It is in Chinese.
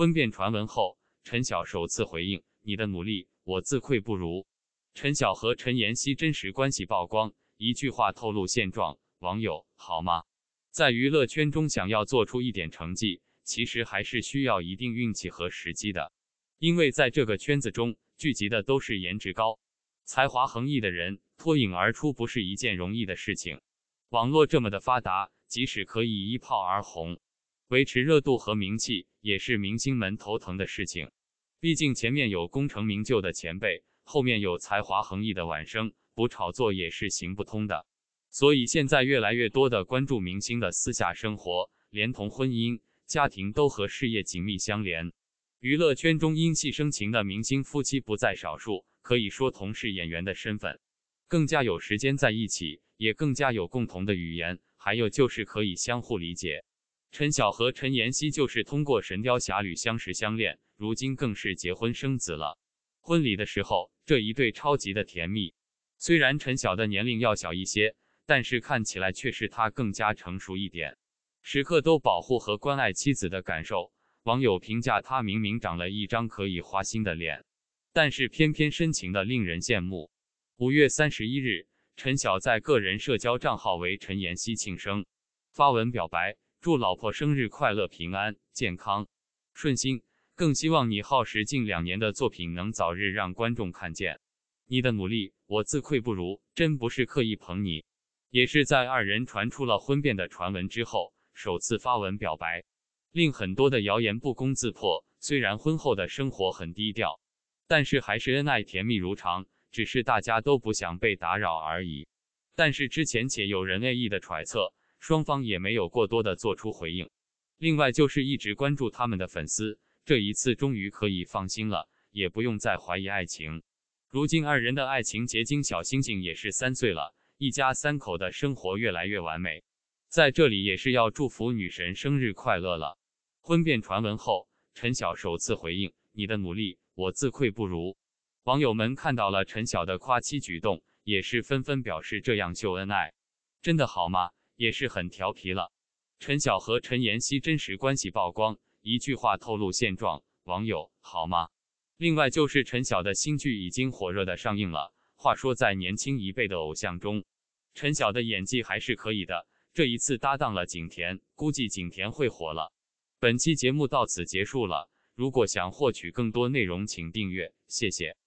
分辨传闻后，陈晓首次回应：“你的努力，我自愧不如。”陈晓和陈妍希真实关系曝光，一句话透露现状，网友好吗？在娱乐圈中，想要做出一点成绩，其实还是需要一定运气和时机的，因为在这个圈子中聚集的都是颜值高、才华横溢的人，脱颖而出不是一件容易的事情。网络这么的发达，即使可以一炮而红。维持热度和名气也是明星们头疼的事情，毕竟前面有功成名就的前辈，后面有才华横溢的晚生，不炒作也是行不通的。所以现在越来越多的关注明星的私下生活，连同婚姻、家庭都和事业紧密相连。娱乐圈中因戏生情的明星夫妻不在少数，可以说同是演员的身份，更加有时间在一起，也更加有共同的语言，还有就是可以相互理解。陈晓和陈妍希就是通过《神雕侠侣》相识相恋，如今更是结婚生子了。婚礼的时候，这一对超级的甜蜜。虽然陈晓的年龄要小一些，但是看起来却是他更加成熟一点，时刻都保护和关爱妻子的感受。网友评价他明明长了一张可以花心的脸，但是偏偏深情的令人羡慕。五月三十一日，陈晓在个人社交账号为陈妍希庆生，发文表白。祝老婆生日快乐，平安健康，顺心。更希望你耗时近两年的作品能早日让观众看见。你的努力我自愧不如，真不是刻意捧你，也是在二人传出了婚变的传闻之后，首次发文表白，令很多的谣言不攻自破。虽然婚后的生活很低调，但是还是恩爱甜蜜如常，只是大家都不想被打扰而已。但是之前且有人恶意的揣测。双方也没有过多的做出回应。另外，就是一直关注他们的粉丝，这一次终于可以放心了，也不用再怀疑爱情。如今，二人的爱情结晶小星星也是三岁了，一家三口的生活越来越完美。在这里，也是要祝福女神生日快乐了。婚变传闻后，陈晓首次回应：“你的努力，我自愧不如。”网友们看到了陈晓的夸妻举动，也是纷纷表示：“这样秀恩爱，真的好吗？”也是很调皮了。陈晓和陈妍希真实关系曝光，一句话透露现状，网友好吗？另外就是陈晓的新剧已经火热的上映了。话说在年轻一辈的偶像中，陈晓的演技还是可以的。这一次搭档了景甜，估计景甜会火了。本期节目到此结束了。如果想获取更多内容，请订阅，谢谢。